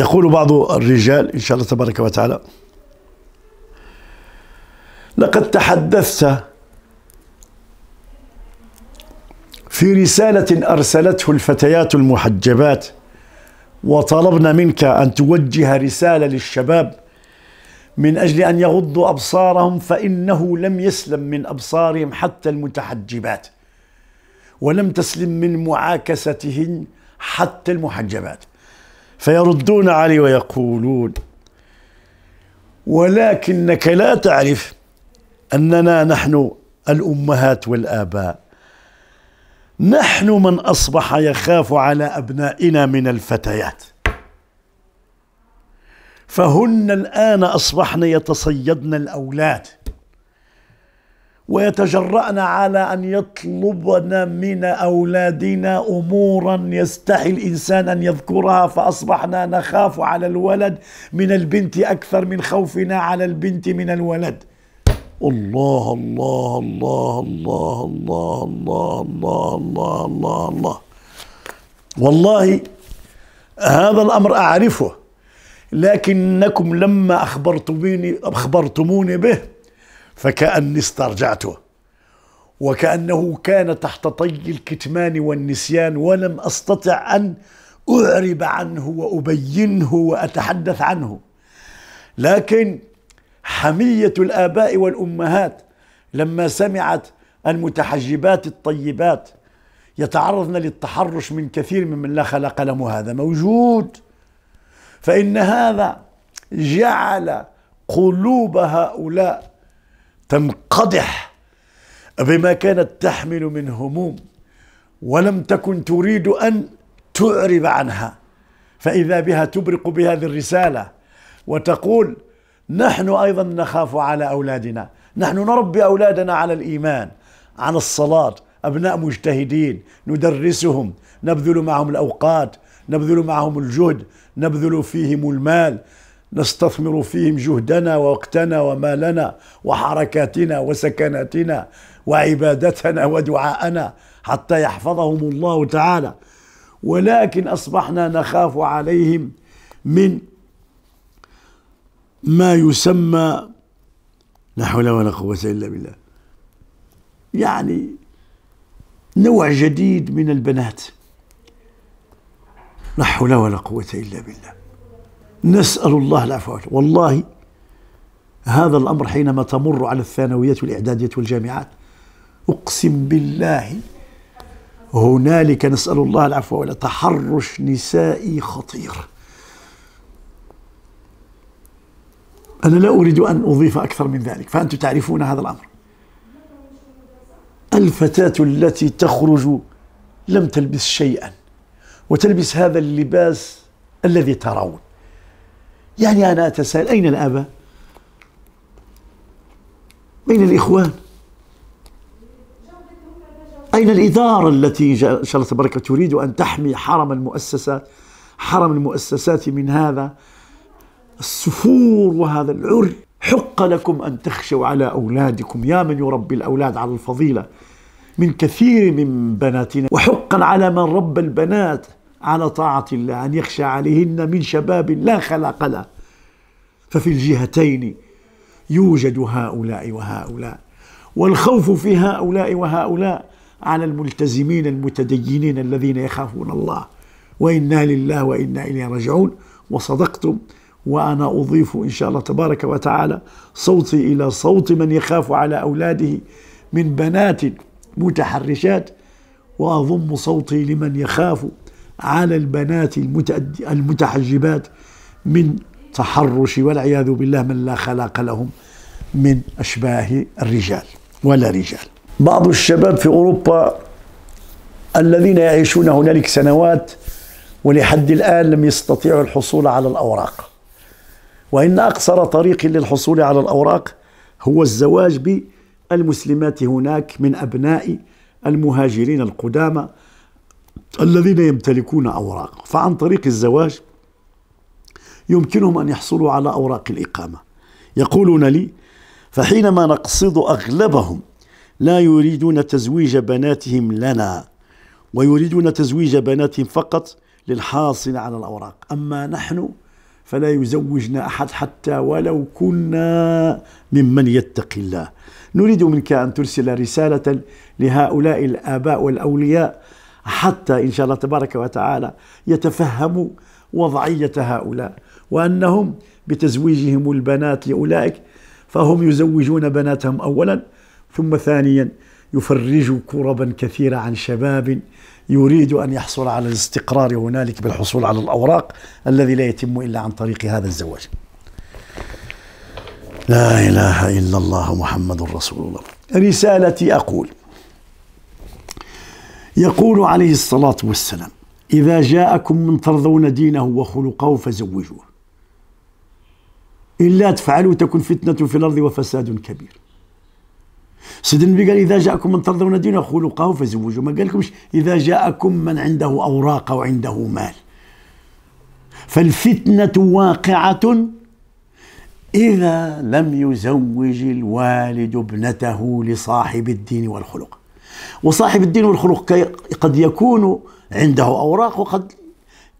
يقول بعض الرجال إن شاء الله تبارك وتعالى لقد تحدثت في رسالة أرسلته الفتيات المحجبات وطلبنا منك أن توجه رسالة للشباب من أجل أن يغضوا أبصارهم فإنه لم يسلم من أبصارهم حتى المتحجبات ولم تسلم من معاكستهن حتى المحجبات فيردون علي ويقولون ولكنك لا تعرف اننا نحن الامهات والاباء نحن من اصبح يخاف على ابنائنا من الفتيات فهن الان اصبحن يتصيدن الاولاد ويتجرأن على أن يطلبن من أولادنا أمورا يستحي الإنسان أن يذكرها فأصبحنا نخاف على الولد من البنت أكثر من خوفنا على البنت من الولد الله الله الله الله الله الله الله الله الله الله والله هذا الأمر أعرفه لكنكم لما أخبرتموني أخبرتموني به فكأني استرجعته وكأنه كان تحت طي الكتمان والنسيان ولم أستطع أن أعرب عنه وأبينه وأتحدث عنه لكن حمية الآباء والأمهات لما سمعت المتحجبات الطيبات يتعرضن للتحرش من كثير ممن لا خلق له هذا موجود فإن هذا جعل قلوب هؤلاء تنقدح بما كانت تحمل من هموم ولم تكن تريد أن تعرب عنها فإذا بها تبرق بهذه الرسالة وتقول نحن أيضا نخاف على أولادنا نحن نربي أولادنا على الإيمان عن الصلاة أبناء مجتهدين ندرسهم نبذل معهم الأوقات نبذل معهم الجهد نبذل فيهم المال نستثمر فيهم جهدنا ووقتنا ومالنا وحركاتنا وسكناتنا وعبادتنا ودعاءنا حتى يحفظهم الله تعالى ولكن اصبحنا نخاف عليهم من ما يسمى لا حول ولا قوه الا بالله يعني نوع جديد من البنات لا حول ولا قوه الا بالله نسأل الله العفو والله هذا الأمر حينما تمر على الثانويات والإعدادية والجامعات أقسم بالله هنالك نسأل الله العفو ولا تحرش نسائي خطير أنا لا أريد أن أضيف أكثر من ذلك فأنتم تعرفون هذا الأمر الفتاة التي تخرج لم تلبس شيئا وتلبس هذا اللباس الذي ترون يعني أنا أتساءل أين الآباء أين الإخوان أين الإدارة التي إن شاء الله تبارك تريد أن تحمي حرم المؤسسات حرم المؤسسات من هذا السفور وهذا العري حق لكم أن تخشوا على أولادكم يا من يربي الأولاد على الفضيلة من كثير من بناتنا وحقا على من ربى البنات على طاعة الله أن يخشى عليهن من شباب لا خلق له ففي الجهتين يوجد هؤلاء وهؤلاء والخوف في هؤلاء وهؤلاء على الملتزمين المتدينين الذين يخافون الله وإنا لله وإنا إليه راجعون وصدقتم وأنا أضيف إن شاء الله تبارك وتعالى صوتي إلى صوت من يخاف على أولاده من بنات متحرشات وأضم صوتي لمن يخاف على البنات المتحجبات من تحرش والعياذ بالله من لا خلاق لهم من أشباه الرجال ولا رجال بعض الشباب في أوروبا الذين يعيشون هنالك سنوات ولحد الآن لم يستطيعوا الحصول على الأوراق وإن أقصر طريق للحصول على الأوراق هو الزواج بالمسلمات هناك من أبناء المهاجرين القدامى الذين يمتلكون أوراق فعن طريق الزواج يمكنهم أن يحصلوا على أوراق الإقامة يقولون لي فحينما نقصد أغلبهم لا يريدون تزويج بناتهم لنا ويريدون تزويج بناتهم فقط للحاصل على الأوراق أما نحن فلا يزوجنا أحد حتى ولو كنا ممن يتقي الله نريد منك أن ترسل رسالة لهؤلاء الآباء والأولياء حتى إن شاء الله تبارك وتعالى يتفهموا وضعية هؤلاء وأنهم بتزويجهم البنات لأولئك فهم يزوجون بناتهم أولا ثم ثانيا يفرج كربا كثيرة عن شباب يريد أن يحصل على الاستقرار هنالك بالحصول على الأوراق الذي لا يتم إلا عن طريق هذا الزواج لا إله إلا الله محمد رسول الله رسالتي أقول يقول عليه الصلاة والسلام إذا جاءكم من ترضون دينه وخلقه فزوجوه إلا تفعلوا تكن فتنة في الأرض وفساد كبير سيدنا النبي قال إذا جاءكم من ترضون دينه وخلقه فزوجوه ما قال لكمش إذا جاءكم من عنده أوراق وعنده مال فالفتنة واقعة إذا لم يزوج الوالد ابنته لصاحب الدين والخلق وصاحب الدين والخلق قد يكون عنده أوراق وقد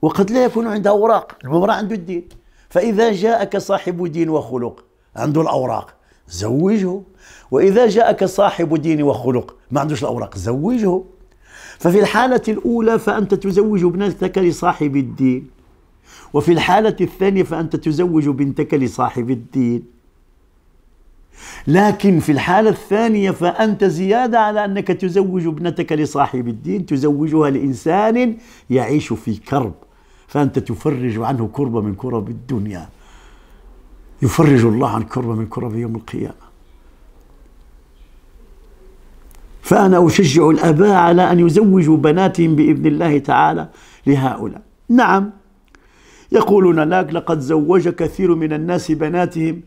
وقد لا يكون عنده أوراق المرأة عنده الدين فإذا جاءك صاحب دين وخلق عنده الأوراق زوجه وإذا جاءك صاحب دين وخلق ما عندوش الأوراق زوجه ففي الحالة الأولى فأنت تزوج ابنتك لصاحب الدين وفي الحالة الثانية فأنت تزوج بنتك لصاحب الدين لكن في الحالة الثانية فأنت زيادة على أنك تزوج ابنتك لصاحب الدين تزوجها لإنسان يعيش في كرب فأنت تفرج عنه كربة من كرب الدنيا يفرج الله عن كربة من كرب يوم القيامة فأنا أشجع الآباء على أن يزوجوا بناتهم بإذن الله تعالى لهؤلاء نعم يقولون لك لقد زوج كثير من الناس بناتهم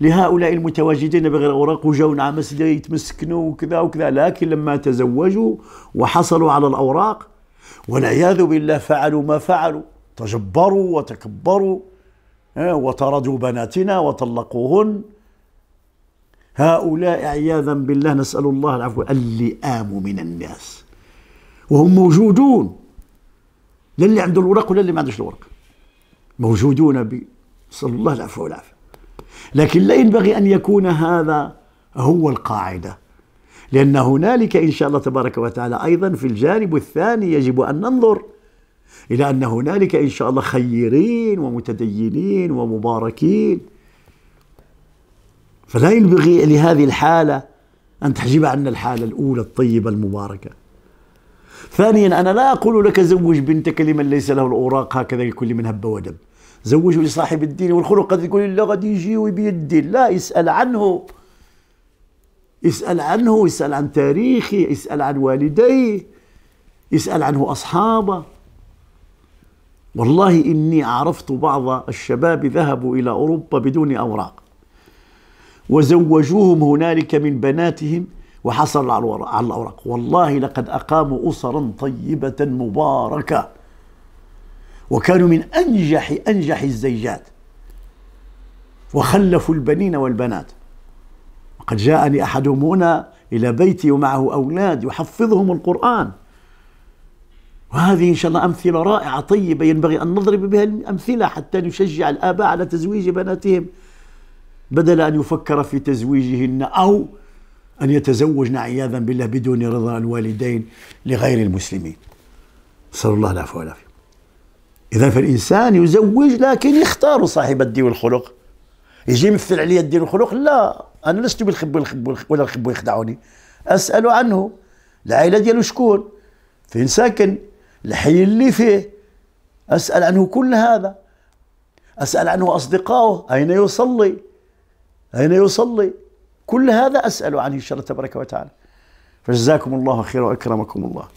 لهؤلاء المتواجدين بغير اوراق وجاو نعم يتمسكنوا وكذا وكذا لكن لما تزوجوا وحصلوا على الاوراق والعياذ بالله فعلوا ما فعلوا تجبروا وتكبروا وطردوا بناتنا وطلقوهن هؤلاء عياذا بالله نسأل الله العفو اللئام من الناس وهم موجودون لا اللي عنده الورق ولا اللي ما عندوش الورق موجودون ب نسأل الله العفو والعافية لكن لا ينبغي أن يكون هذا هو القاعدة لأن هنالك إن شاء الله تبارك وتعالى أيضا في الجانب الثاني يجب أن ننظر إلى أن هنالك إن شاء الله خيرين ومتدينين ومباركين فلا ينبغي لهذه الحالة أن تحجب عنا الحالة الأولى الطيبة المباركة ثانيا أنا لا أقول لك زوج بنتك لمن ليس له الأوراق هكذا لكل من هب ودب زوجوا لصاحب الدين والخلق قد يقول لا غادي يجي ويبي الدين لا يسال عنه يسال عنه يسال عن تاريخه يسال عن والديه يسال عنه اصحابه والله اني عرفت بعض الشباب ذهبوا الى اوروبا بدون اوراق وزوجوهم هنالك من بناتهم وحصل على الاوراق والله لقد اقاموا اسرا طيبه مباركه وكانوا من أنجح أنجح الزيجات وخلفوا البنين والبنات وقد جاءني أحدهم هنا إلى بيتي ومعه أولاد يحفظهم القرآن وهذه إن شاء الله أمثلة رائعة طيبة ينبغي أن نضرب بها الأمثلة حتى نشجع الآباء على تزويج بناتهم بدل أن يفكر في تزويجهن أو أن يتزوجن عياذا بالله بدون رضا الوالدين لغير المسلمين صلى الله عليه وسلم إذا فالإنسان يزوج لكن يختار صاحب الدين والخلق يجي يمثل عليا الدين والخلق لا أنا لست بالخب والخب ولا الخب يخدعوني أسأل عنه العائلة ديالو شكون فين ساكن الحي اللي فيه أسأل عنه كل هذا أسأل عنه أصدقائه أين يصلي أين يصلي كل هذا أسأل عنه إن شاء الله تبارك وتعالى فجزاكم الله خيرا وأكرمكم الله